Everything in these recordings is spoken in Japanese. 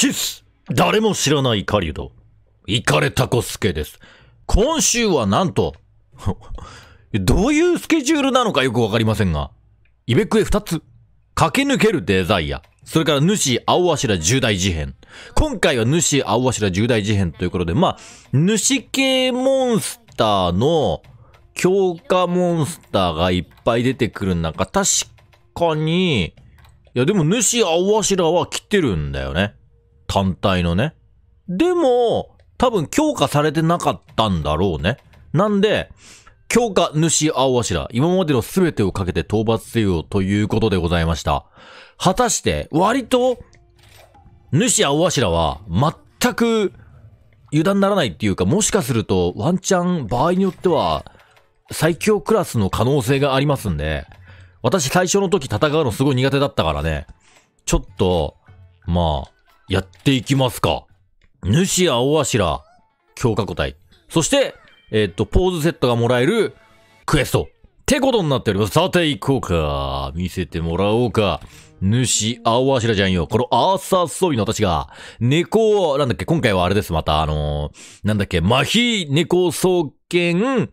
チス誰も知らない狩人。イカレタコスケです。今週はなんと、どういうスケジュールなのかよくわかりませんが、イベクエ2つ、駆け抜けるデザイア、それから主青柱重大事変。今回は主青柱重大事変ということで、まあ、主系モンスターの強化モンスターがいっぱい出てくる中、確かに、いやでも主青柱は来てるんだよね。反対のね。でも、多分強化されてなかったんだろうね。なんで、強化主青柱、今までの全てをかけて討伐せよということでございました。果たして、割と、主青柱は全く油断ならないっていうか、もしかするとワンチャン場合によっては最強クラスの可能性がありますんで、私最初の時戦うのすごい苦手だったからね、ちょっと、まあ、やっていきますか。主や柱、強化個体。そして、えー、っと、ポーズセットがもらえるクエスト。ってことになっております。さて行こうか。見せてもらおうか。主、青柱じゃんよ。このアーサーソ備の私が、猫を、なんだっけ、今回はあれです。また、あのー、なんだっけ、麻痺猫創剣、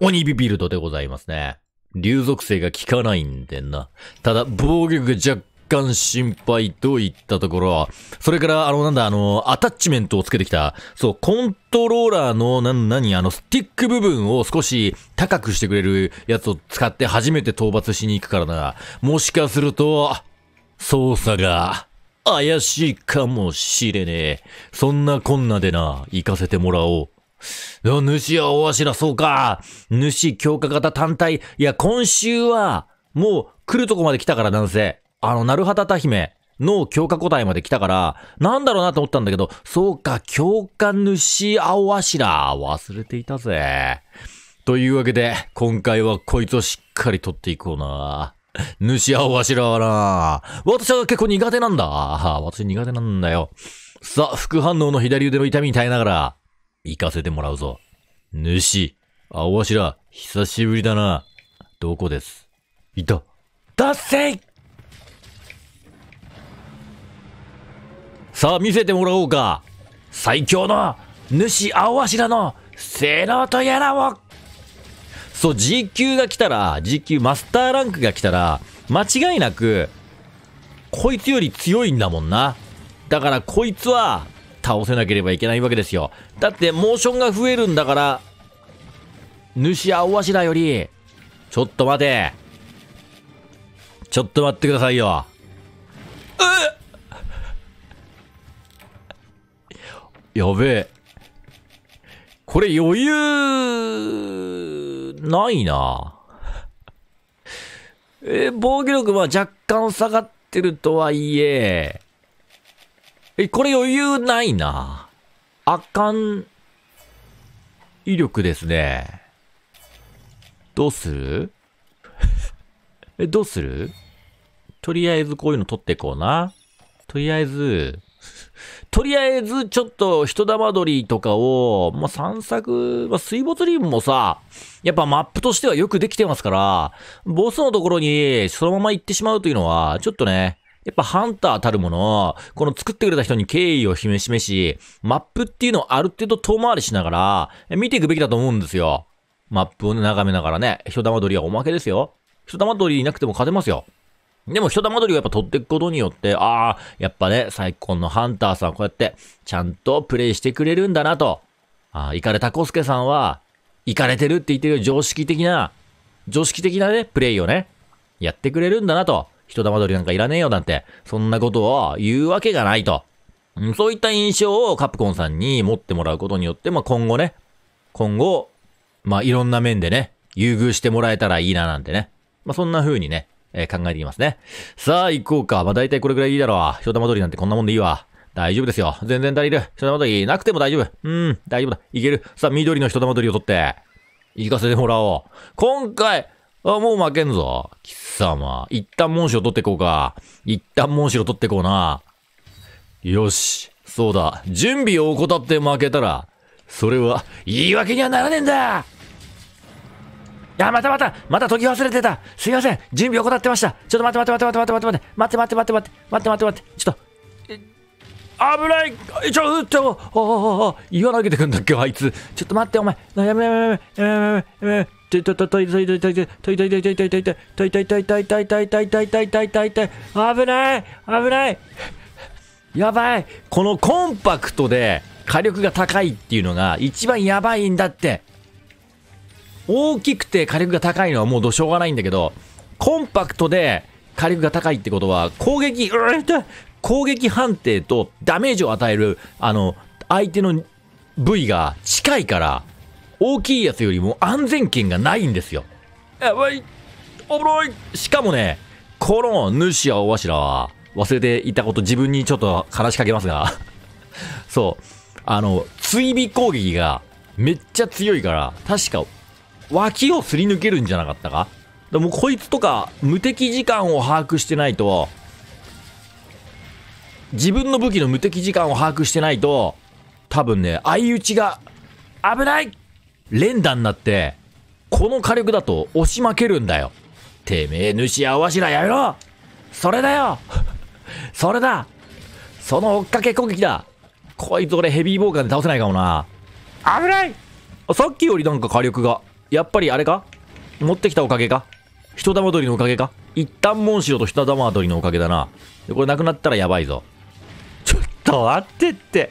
鬼ビビルドでございますね。流属性が効かないんでんな。ただ、防御が若干心配といったところ、それから、あの、なんだ、あの、アタッチメントをつけてきた、そう、コントローラーの、な、なに、あの、スティック部分を少し高くしてくれるやつを使って初めて討伐しに行くからな。もしかすると、操作が、怪しいかもしれねえ。そんなこんなでな、行かせてもらおう。主はおわしら、そうか。主強化型単体。いや、今週は、もう来るとこまで来たからなんせ。あの、なるはたた姫の強化個体まで来たから、なんだろうなと思ったんだけど、そうか、強化主青柱、忘れていたぜ。というわけで、今回はこいつをしっかり取っていこうな。主青柱はな、私は結構苦手なんだ。私苦手なんだよ。さあ、副反応の左腕の痛みに耐えながら、行かせてもらうぞ。主、青柱、久しぶりだな。どこですいた。達成さあ見せてもらおうか最強の主青頭の性能とやらをそう G 級が来たら G 級マスターランクが来たら間違いなくこいつより強いんだもんなだからこいつは倒せなければいけないわけですよだってモーションが増えるんだから主青柱よりちょっと待てちょっと待ってくださいよえっやべえ。これ余裕、ないな。え防御力は若干下がってるとはいえ、え、これ余裕ないな。あかん、威力ですね。どうする え、どうするとりあえずこういうの取っていこうな。とりあえず、とりあえず、ちょっと人玉取りとかを、まあ、散策、まあ、水没リームもさ、やっぱマップとしてはよくできてますから、ボスのところにそのまま行ってしまうというのは、ちょっとね、やっぱハンターたるもの、この作ってくれた人に敬意を示しめし、マップっていうのをある程度遠回りしながら、見ていくべきだと思うんですよ。マップをね、眺めながらね、人玉りはおまけですよ。人玉りいなくても勝てますよ。でも人玉取りをやっぱ取っていくことによって、ああ、やっぱね、最高のハンターさんこうやってちゃんとプレイしてくれるんだなと。ああ、イカれたコスケさんは、イカれてるって言ってる常識的な、常識的なね、プレイをね、やってくれるんだなと。人玉取りなんかいらねえよなんて、そんなことを言うわけがないと。そういった印象をカプコンさんに持ってもらうことによって、まあ、今後ね、今後、まあ、いろんな面でね、優遇してもらえたらいいななんてね。まあ、そんな風にね、えー、考えていきますね。さあ、行こうか。まあ、大体これぐらいいいだろう。ひょうたまなんてこんなもんでいいわ。大丈夫ですよ。全然足りる。ひと玉りなくても大丈夫。うん、大丈夫だ。いける。さあ、緑のひと玉りを取って、行かせてもらおう。今回、あ、もう負けんぞ。貴様。一旦紋章取ってこうか。一旦紋章取ってこうな。よし。そうだ。準備を怠って負けたら、それは、言い訳にはならねえんだいや、またまた、また解き忘れてた。すいません。準備怠ってました。ちょっと待って待って待って待って待って待って待って待って待って待って待って待って待ってちょっと。危ないちょ、うっても、おお言わ投げてくんだっけ、あいつ。ちょっと待って、お前。やめやめやめやめやめやめ。たいたいたいたいたいたいたいたいたいたいたいたいといといといといといといといといといといといといとい危ない危ないやばいこのコンパクトで火力が高いっていうのが一番やばいんだって大きくて火力が高いのはもうどうしようがないんだけど、コンパクトで火力が高いってことは、攻撃、攻撃判定とダメージを与える、あの、相手の部位が近いから、大きいやつよりも安全圏がないんですよ。やばい、おもろい。しかもね、この主やおわしらは、忘れていたこと自分にちょっと話しかけますが そう。あの、追尾攻撃がめっちゃ強いから、確か脇をすり抜けるんじゃなかったかでもこいつとか無敵時間を把握してないと自分の武器の無敵時間を把握してないと多分ね相打ちが危ない連打になってこの火力だと押し負けるんだよてめえ主やわしらやめろそれだよ それだその追っかけ攻撃だこいつ俺ヘビーボーカーで倒せないかもな危ないさっきよりなんか火力がやっぱりあれか持ってきたおかげか人玉取りのおかげか一旦モンシロと人玉取りのおかげだな。これなくなったらやばいぞ。ちょっと待ってって。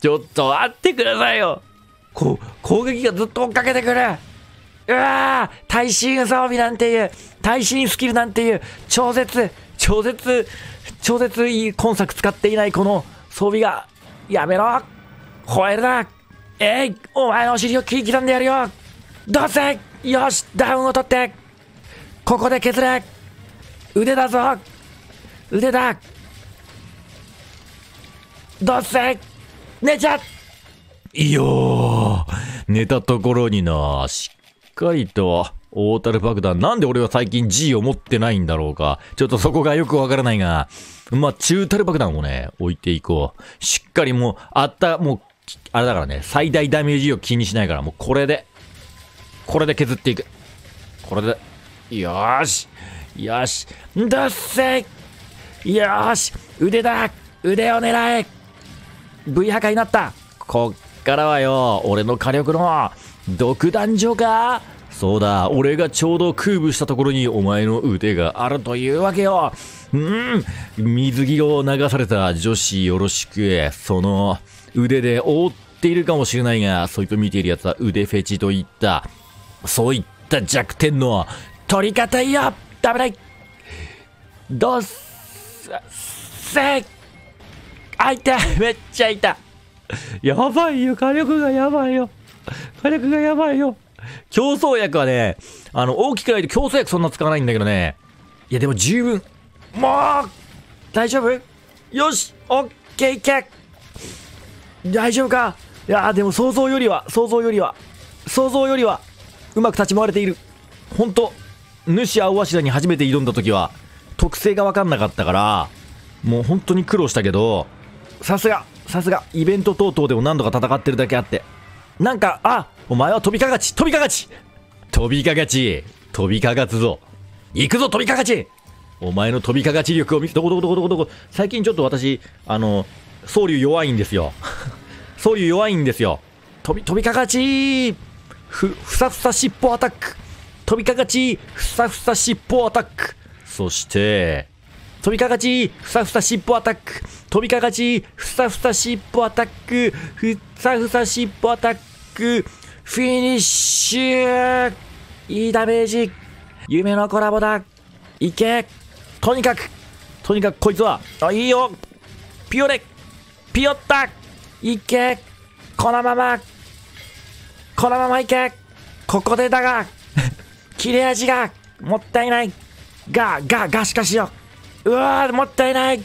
ちょっと待ってくださいよ。こう、攻撃がずっと追っかけてくる。うわぁ耐震装備なんていう、耐震スキルなんていう、超絶、超絶、超絶いい今作使っていないこの装備が、やめろ超えるなえいお前のお尻を切り刻んでやるよどうせよしダウンを取ってここで削れ腕だぞ腕だどうせ寝ちゃいよ寝たところにな、しっかりと、大樽爆弾。なんで俺は最近 G を持ってないんだろうか。ちょっとそこがよくわからないが。まあ、中樽爆弾をね、置いていこう。しっかりもう、あった、もう、あれだからね、最大ダメージを気にしないから、もうこれでこれで削っていく。これで、よーし。よーし。どっせよーし。腕だ腕を狙え !V 破壊になったこっからはよ、俺の火力の独壇場かそうだ、俺がちょうど空舞したところにお前の腕があるというわけよ。うん、水着を流された女子よろしく、その腕で覆っているかもしれないが、そいつを見ている奴は腕フェチといった。そういった弱点の取り方よダメないどうせあいためっちゃいたやばいよ火力がやばいよ火力がやばいよ競争薬はね、あの、大きくないと競争薬そんな使わないんだけどね。いや、でも十分。もう大丈夫よしオッケーいけ大丈夫かいやでも想像よりは、想像よりは、想像よりは、うまく立ち回れている。ほんと、主青柱に初めて挑んだ時は、特性がわかんなかったから、もう本当に苦労したけど、さすが、さすが、イベント等々でも何度か戦ってるだけあって。なんか、あお前は飛びかがち飛びかがち飛びかがち飛びかがつぞ行くぞ飛びかがちお前の飛びかがち力を見せ、どこどこどこどこどこ、最近ちょっと私、あの、僧侶弱いんですよ。僧侶弱いんですよ。飛び、飛びかがちふ、ふさふさ尻尾アタック飛びかかちふさふさ尻尾アタックそして、飛びかかちふさふさ尻尾アタック飛びかかちふさふさ尻尾アタックふさふさ尻尾アタックフィニッシュいいダメージ夢のコラボだいけとにかくとにかくこいつは、あ、いいよピオレピオッタいけこのままこのままいけここでだが、切れ味が、もったいないが、が、がしかしようわー、もったいない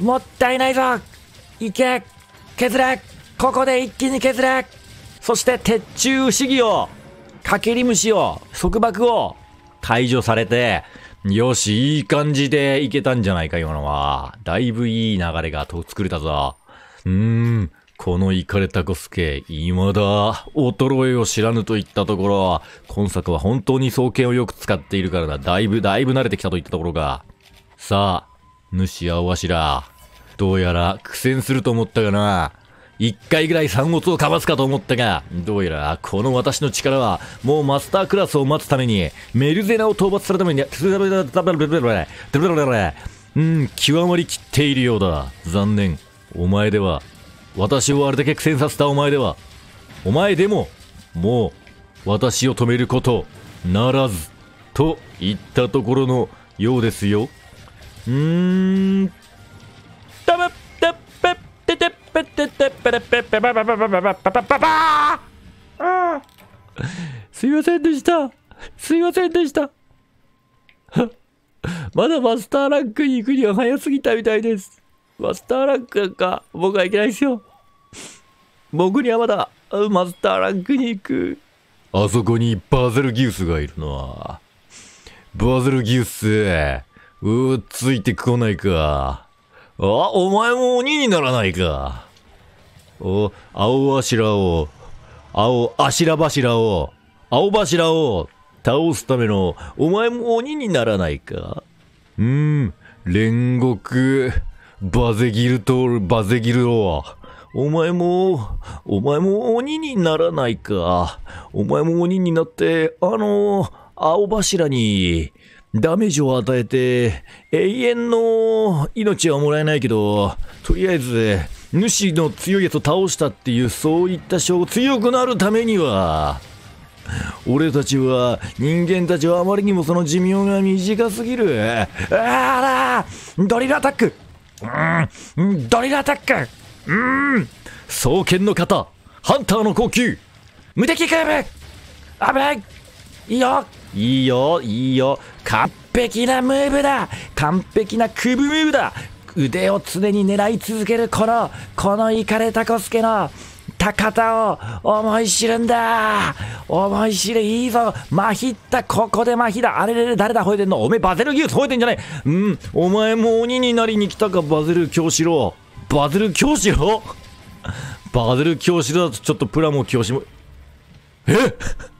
もったいないぞいけ削れここで一気に削れそして、鉄柱思議を、かけり虫を、束縛を、解除されて、よし、いい感じでいけたんじゃないか、今のは。だいぶいい流れが作れたぞ。うーん。このイカれたコスケ、未だ衰えを知らぬといったところ、今作は本当に双剣をよく使っているからな、だいぶだいぶ慣れてきたといったところか。さあ、主わしら、どうやら苦戦すると思ったがな、一回ぐらい三物をかますかと思ったが、どうやらこの私の力は、もうマスタークラスを待つために、メルゼナを討伐するために、うん、極まりきっているようだ。残念。お前では私をあれだけ苦戦させたお前では、お前でも、もう、私を止めることならず、と言ったところのようですよ。うーん、たぶっっ、ぺっぺっ、ぺっぺっ、ぺっ、ぺっ、ぺばばばばばばばばばばばすいませんでした。すいませんでした。まだマスターランクに行くには早すぎたみたいです。マスターランクなんか、僕はいけないですよ。僕にはまだ、マスターランクに行く。あそこにバーゼルギウスがいるな。バーゼルギウス、うー、ついてこないか。あ、お前も鬼にならないか。お、青柱を、青柱柱を、青柱を倒すための、お前も鬼にならないか。うーん、煉獄。バゼギルとバゼギルロお前も、お前も鬼にならないか。お前も鬼になって、あの、青柱にダメージを与えて、永遠の命はもらえないけど、とりあえず、主の強いやつを倒したっていう、そういった証拠、強くなるためには、俺たちは、人間たちはあまりにもその寿命が短すぎる。あらドリルアタックうん、ドリルアタックうーん、双剣の型、ハンターの呼吸、無敵クーブ危ないいいよいいよ、いいよ。完璧なムーブだ完璧なクブムーブだ腕を常に狙い続けるこの、このイカれタコスケの、った方を思い知るんだ思い知るいいぞまひったここでまひだあれれれ誰だ吠えてんのおめえバゼルギウス吠えてんじゃねえうんお前も鬼になりに来たかバゼル教師郎バゼル教師郎バゼル教師郎だとちょっとプラモ教師もえっ